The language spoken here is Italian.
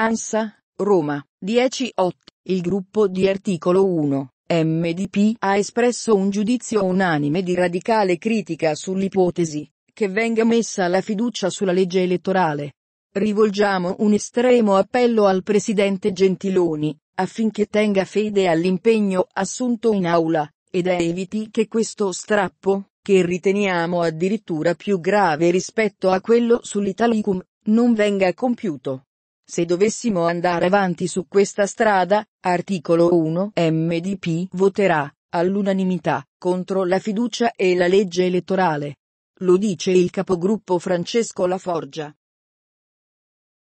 ANSA, Roma, 10-8. Il gruppo di articolo 1, MDP, ha espresso un giudizio unanime di radicale critica sull'ipotesi che venga messa la fiducia sulla legge elettorale. Rivolgiamo un estremo appello al presidente Gentiloni, affinché tenga fede all'impegno assunto in aula, ed eviti che questo strappo, che riteniamo addirittura più grave rispetto a quello sull'Italicum, non venga compiuto. Se dovessimo andare avanti su questa strada, articolo 1 MDP voterà, all'unanimità, contro la fiducia e la legge elettorale. Lo dice il capogruppo Francesco Laforgia,